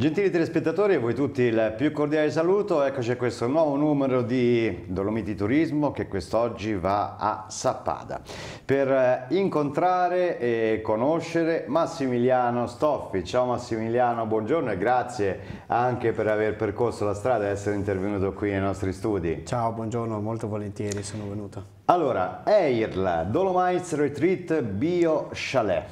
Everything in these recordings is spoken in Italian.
Gentili telespettatori, a voi tutti il più cordiale saluto. Eccoci a questo nuovo numero di Dolomiti Turismo che quest'oggi va a Sappada per eh, incontrare e conoscere Massimiliano Stoffi. Ciao Massimiliano, buongiorno e grazie anche per aver percorso la strada e essere intervenuto qui nei nostri studi. Ciao, buongiorno, molto volentieri sono venuto. Allora, EIRL, Dolomites Retreat Bio Chalet.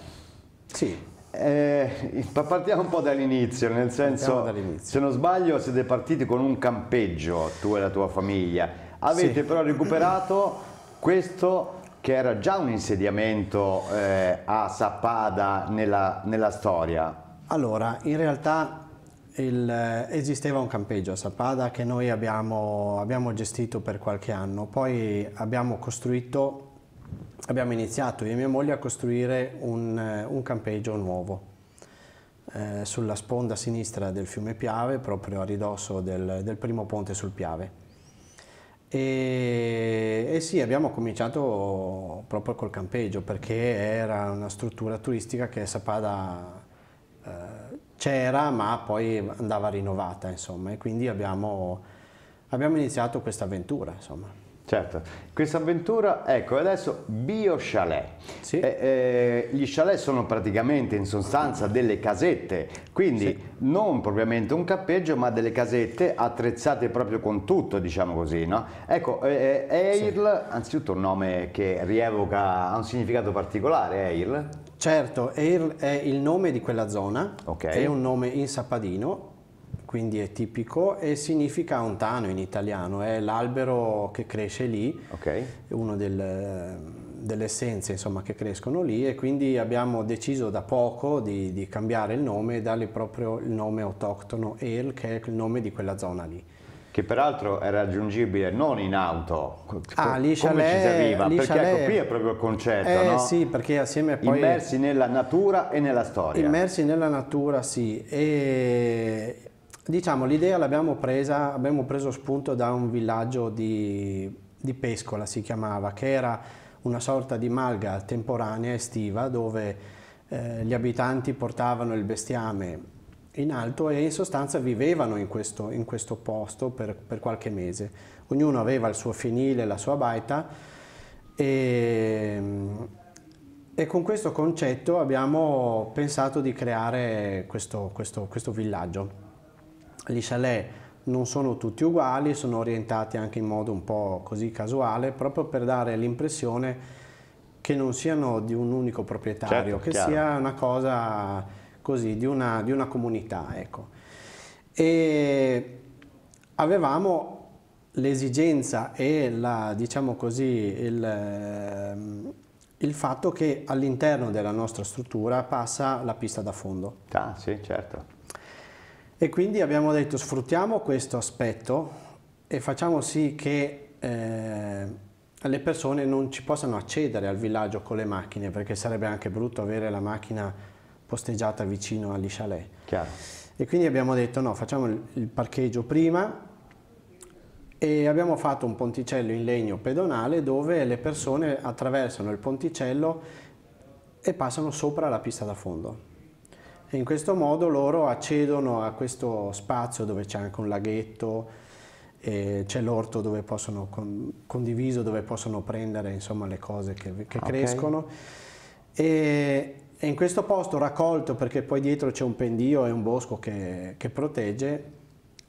Sì. Eh, partiamo un po' dall'inizio, nel senso, dall'inizio. se non sbaglio siete partiti con un campeggio, tu e la tua famiglia, avete sì. però recuperato questo che era già un insediamento eh, a Sappada nella, nella, storia. Allora, in realtà il, esisteva un campeggio a Sappada che noi abbiamo, abbiamo gestito per qualche anno, poi abbiamo costruito abbiamo iniziato io e mia moglie a costruire un, eh, un campeggio nuovo eh, sulla sponda sinistra del fiume Piave, proprio a ridosso del, del primo ponte sul Piave. E, e, sì, abbiamo cominciato proprio col campeggio perché era una struttura turistica che Sapada eh, c'era ma poi andava rinnovata insomma e quindi abbiamo, abbiamo iniziato questa avventura insomma. Certo, questa avventura, ecco adesso Bio Chalet. Sì. Eh, eh, gli chalet sono praticamente in sostanza delle casette, quindi sì. non propriamente un cappeggio ma delle casette attrezzate proprio con tutto, diciamo così. No? Ecco, eh, eh Eirl, sì. anzitutto un nome che rievoca, ha un significato particolare, Eirl? Certo, Eirl è il nome di quella zona, okay. è un nome in sappadino quindi è tipico e significa ontano in italiano, è l'albero che cresce lì, okay. una del, delle essenze insomma, che crescono lì e quindi abbiamo deciso da poco di, di cambiare il nome e dargli proprio il nome autoctono Earl che è il nome di quella zona lì che peraltro è raggiungibile non in auto. Ah, lì Come ci si arriva? Perché ecco, qui è proprio il concetto, eh, no? Sì, perché assieme poi... Immersi nella natura e nella storia. Immersi nella natura, sì. E Diciamo, l'idea l'abbiamo presa, abbiamo preso spunto da un villaggio di, di Pescola, si chiamava, che era una sorta di malga temporanea estiva dove eh, gli abitanti portavano il bestiame in alto e in sostanza vivevano in questo, in questo posto per, per, qualche mese. Ognuno aveva il suo finile, la sua baita e, e con questo concetto abbiamo pensato di creare questo, questo, questo villaggio gli chalet non sono tutti uguali, sono orientati anche in modo un po' così casuale, proprio per dare l'impressione che non siano di un unico proprietario, certo, che chiaro. sia una cosa così, di una, di una comunità. Ecco. E avevamo l'esigenza e la, diciamo così, il, ehm, il fatto che all'interno della nostra struttura passa la pista da fondo. Ah, sì, certo. E quindi abbiamo detto sfruttiamo questo aspetto e facciamo sì che eh, le persone non ci possano accedere al villaggio con le macchine perché sarebbe anche brutto avere la macchina posteggiata vicino agli chalet. Chiaro. E quindi abbiamo detto no, facciamo il parcheggio prima e abbiamo fatto un ponticello in legno pedonale dove le persone attraversano il ponticello e passano sopra la pista da fondo e in questo modo loro accedono a questo spazio dove c'è anche un laghetto, c'è l'orto dove possono condiviso, dove possono prendere insomma, le cose che, che ah, okay. crescono. E, e, in questo posto raccolto, perché poi dietro c'è un pendio e un bosco che, che protegge,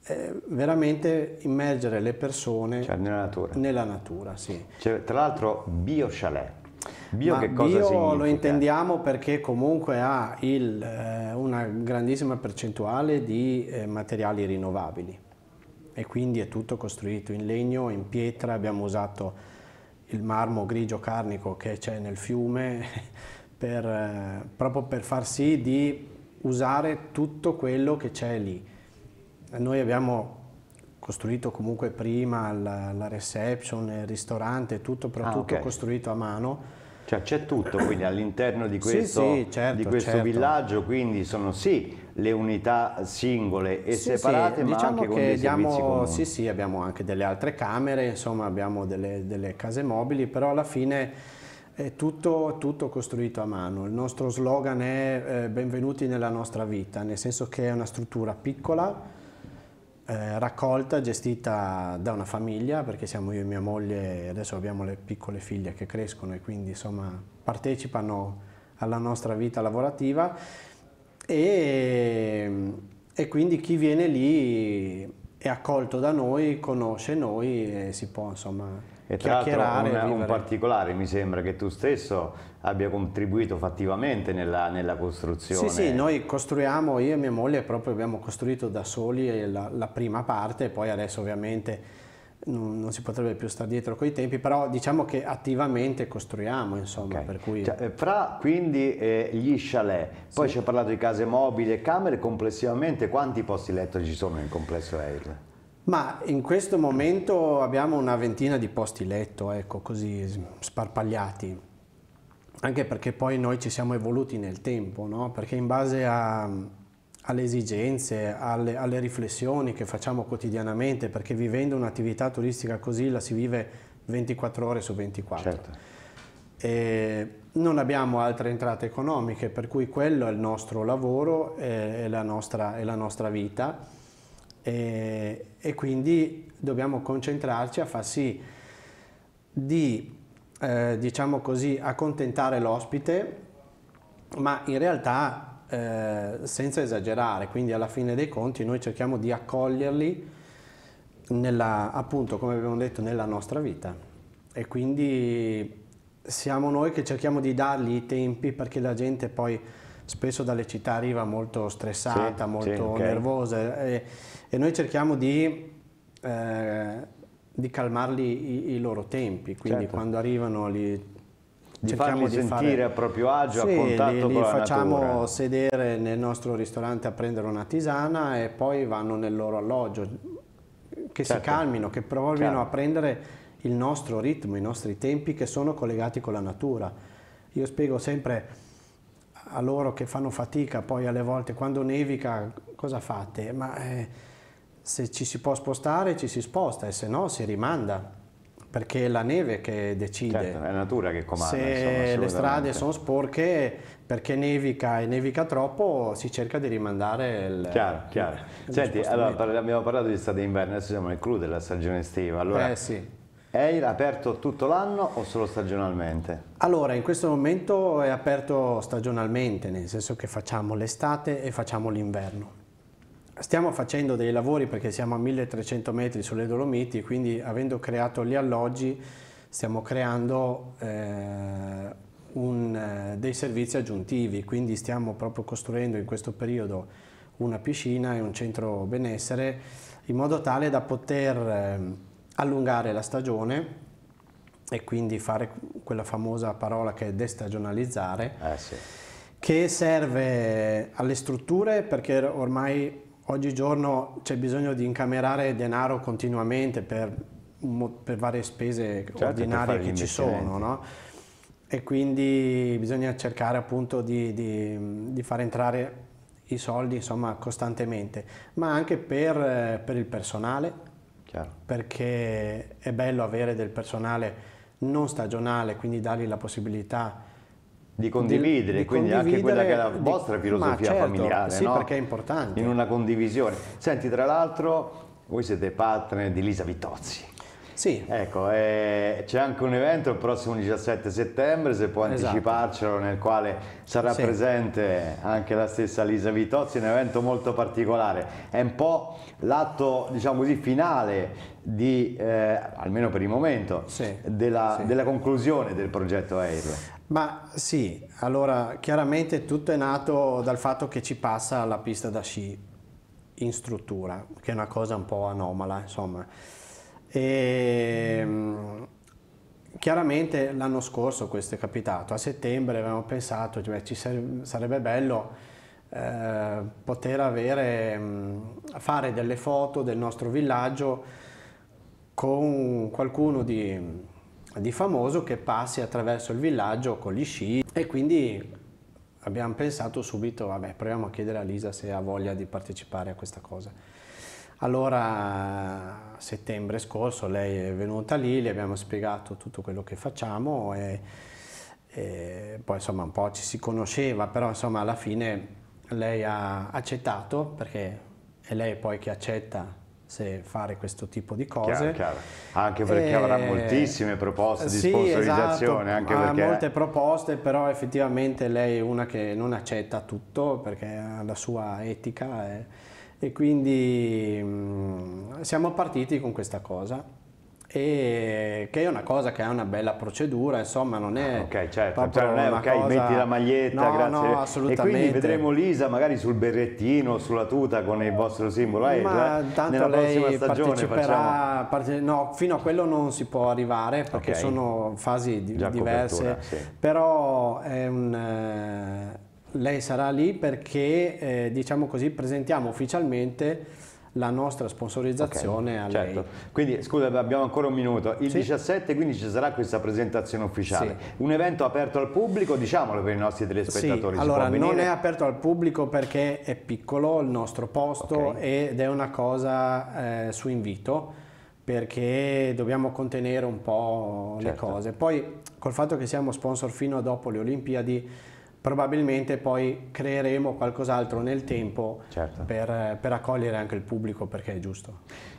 eh, veramente immergere le persone cioè nella natura. Nella natura sì. cioè, tra l'altro bio chalet Bio Ma che cosa bio significa? lo intendiamo perché comunque ha il, eh, una grandissima percentuale di eh, materiali rinnovabili e quindi è tutto costruito in legno, in pietra, abbiamo usato il marmo grigio carnico che c'è nel fiume per, eh, proprio per far sì di usare tutto quello che c'è lì. Noi abbiamo costruito comunque prima la, la reception, il ristorante, tutto, però ah, tutto okay. costruito a mano cioè c'è tutto quindi all'interno di questo, sì, sì, certo, di questo certo. villaggio, quindi sono sì le unità singole e sì, separate sì. ma diciamo anche con dei diamo, Sì sì abbiamo anche delle altre camere, insomma abbiamo delle, delle case mobili però alla fine è tutto, tutto, costruito a mano. Il nostro slogan è eh, benvenuti nella nostra vita, nel senso che è una struttura piccola eh, raccolta gestita da una famiglia, perché siamo io e mia moglie e adesso abbiamo le piccole figlie che crescono e quindi insomma partecipano alla nostra vita lavorativa e, e quindi chi viene lì è accolto da noi, conosce noi e si può insomma e tra l'altro un, un, particolare mi sembra che tu stesso abbia contribuito fattivamente nella, nella, costruzione. Sì, sì, noi costruiamo, io e mia moglie proprio abbiamo costruito da soli la, la prima parte, poi adesso ovviamente non, si potrebbe più stare dietro con i tempi, però diciamo che attivamente costruiamo, insomma, okay. cui... cioè, fra quindi eh, gli chalet, poi sì. ci ha parlato di case mobili e camere, complessivamente quanti posti letto ci sono nel complesso Air? Ma in questo momento abbiamo una ventina di posti letto, ecco, così sparpagliati, anche perché poi noi ci siamo evoluti nel tempo, no? perché in base a, alle esigenze, alle, alle riflessioni che facciamo quotidianamente, perché vivendo un'attività turistica così la si vive 24 ore su 24. Certo. E non abbiamo altre entrate economiche, per cui quello è il nostro lavoro, è, è, la, nostra, è la nostra vita e, e quindi dobbiamo concentrarci a far sì di, eh, diciamo così, accontentare l'ospite, ma in realtà eh, senza esagerare, quindi alla fine dei conti noi cerchiamo di accoglierli nella, appunto, come abbiamo detto, nella nostra vita. E quindi siamo noi che cerchiamo di dargli i tempi perché la gente poi spesso dalle città arriva molto stressata, sì, molto sì, okay. nervosa e, eh, e, noi cerchiamo di, eh, di calmarli i, i, loro tempi, quindi certo. quando arrivano li di farli di sentire fare... a proprio agio, sì, a contatto li, li facciamo natura. sedere nel nostro ristorante a prendere una tisana e poi vanno nel loro alloggio, che certo. si calmino, che provino a prendere il nostro ritmo, i nostri tempi che sono collegati con la natura. Io spiego sempre a loro che fanno fatica, poi alle volte quando nevica cosa fate? Ma eh, se ci si può spostare ci si sposta e se no si rimanda perché è la neve che decide. Certo, è la natura che comanda. Se insomma, le strade sono sporche perché nevica e nevica troppo si cerca di rimandare il... Chiaro, chiaro. Il Senti, allora, abbiamo parlato di estate e inverno, adesso siamo nel clou della stagione estiva. Allora, eh sì EIR aperto tutto l'anno o solo stagionalmente? Allora, in questo momento è aperto stagionalmente, nel senso che facciamo l'estate e facciamo l'inverno. Stiamo facendo dei lavori perché siamo a 1300 metri sulle Dolomiti, quindi avendo creato gli alloggi stiamo creando eh, un, eh, dei servizi aggiuntivi, quindi stiamo proprio costruendo in questo periodo una piscina e un centro benessere in modo tale da poter... Eh, allungare la stagione e quindi fare quella famosa parola che è destagionalizzare, eh sì. che serve alle strutture perché ormai oggigiorno c'è bisogno di incamerare denaro continuamente per, per varie spese certo, ordinarie che ci sono. No? E quindi bisogna cercare appunto di, di, di far entrare i soldi insomma, costantemente, ma anche per, per il personale, Chiaro. perché è bello avere del personale non stagionale, quindi dargli la possibilità di condividere, di, quindi condividere, anche quella che è la vostra filosofia certo, familiare, sì, no? perché è importante. In una condivisione. Senti, tra l'altro, voi siete partner di Lisa Vitozzi sì. Ecco, eh, c'è anche un evento il prossimo 17 settembre, se può esatto. anticiparcelo, nel quale sarà sì. presente anche la stessa Lisa Vitozzi, un evento molto particolare. È un po' l'atto, diciamo così, finale di, eh, almeno per il momento, sì. Della, della conclusione del progetto Aereo. Ma sì, allora chiaramente tutto è nato dal fatto che ci passa la pista da sci in struttura, che è una cosa un po' anomala, insomma. E, ehm, chiaramente l'anno scorso questo è capitato, a settembre avevamo pensato che cioè, ci sarebbe bello eh, poter avere, mm, fare delle foto del nostro villaggio con qualcuno di, di famoso che passi attraverso il villaggio con gli sci e quindi abbiamo pensato subito, vabbè, proviamo a chiedere a Lisa se ha voglia di partecipare a questa cosa. Allora settembre scorso lei è venuta lì, le abbiamo spiegato tutto quello che facciamo e, e poi insomma un po' ci si conosceva, però insomma alla fine lei ha accettato perché è lei poi che accetta se fare questo tipo di cose. Chiaro, chiaro. Anche perché e... avrà moltissime proposte di sì, esatto. sponsorizzazione. Esatto, ha perché... molte proposte, però effettivamente lei è una che non accetta tutto perché ha la sua etica. È e quindi mh, mm, siamo partiti con questa cosa e che è una cosa che è una bella procedura, insomma, non è ah, ok, certo, cioè non è ok, cosa... metti la maglietta, no, grazie. No, assolutamente. E quindi vedremo Lisa magari sul berrettino, sulla tuta con il vostro simbolo eh, Ma tanto nella lei prossima stagione facciamo... parte... no, fino a quello non si può arrivare perché okay. sono fasi di, diverse, sì. però è un eh, lei sarà lì perché, eh, diciamo così, presentiamo ufficialmente la nostra sponsorizzazione okay, certo. Quindi scusa, abbiamo ancora un minuto. Il sì. 17 quindi ci sarà questa presentazione ufficiale. Sì. Un evento aperto al pubblico, diciamolo per i nostri telespettatori. Sì. Allora, non è aperto al pubblico perché è piccolo il nostro posto okay. ed è una cosa eh, su invito perché dobbiamo contenere un po' certo. le cose. Poi col fatto che siamo sponsor fino a dopo le Olimpiadi probabilmente poi creeremo qualcos'altro nel tempo certo. per, per, accogliere anche il pubblico perché è giusto.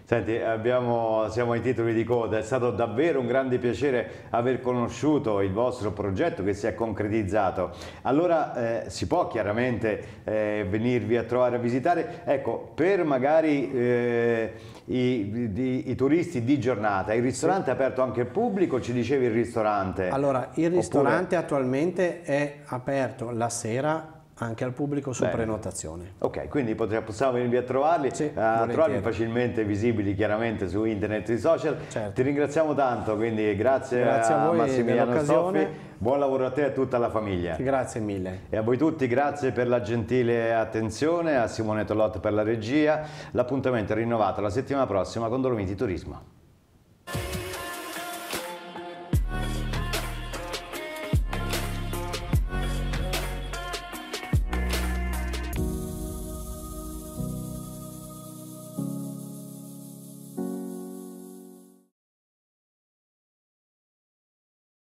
Senti, abbiamo, siamo ai titoli di coda, è stato davvero un grande piacere aver conosciuto il vostro progetto che si è concretizzato. Allora eh, si può chiaramente eh, venirvi a trovare a visitare, ecco, per magari eh, i, di, i, turisti di giornata, il ristorante sì. è aperto anche al pubblico, ci dicevi il ristorante? Allora, il ristorante Oppure... attualmente è aperto aperto la sera anche al pubblico su Bene. prenotazione. Ok, quindi possiamo venirvi a trovarli, sì, a trovarli facilmente visibili chiaramente su internet e social. Certo. Ti ringraziamo tanto, quindi grazie, grazie a, a Massimiliano Soffi. Buon lavoro a te e a tutta la famiglia. Grazie mille. E a voi tutti grazie per la gentile attenzione, a Simone Tolot per la regia. L'appuntamento è rinnovato la settimana prossima con Dolomiti Turismo.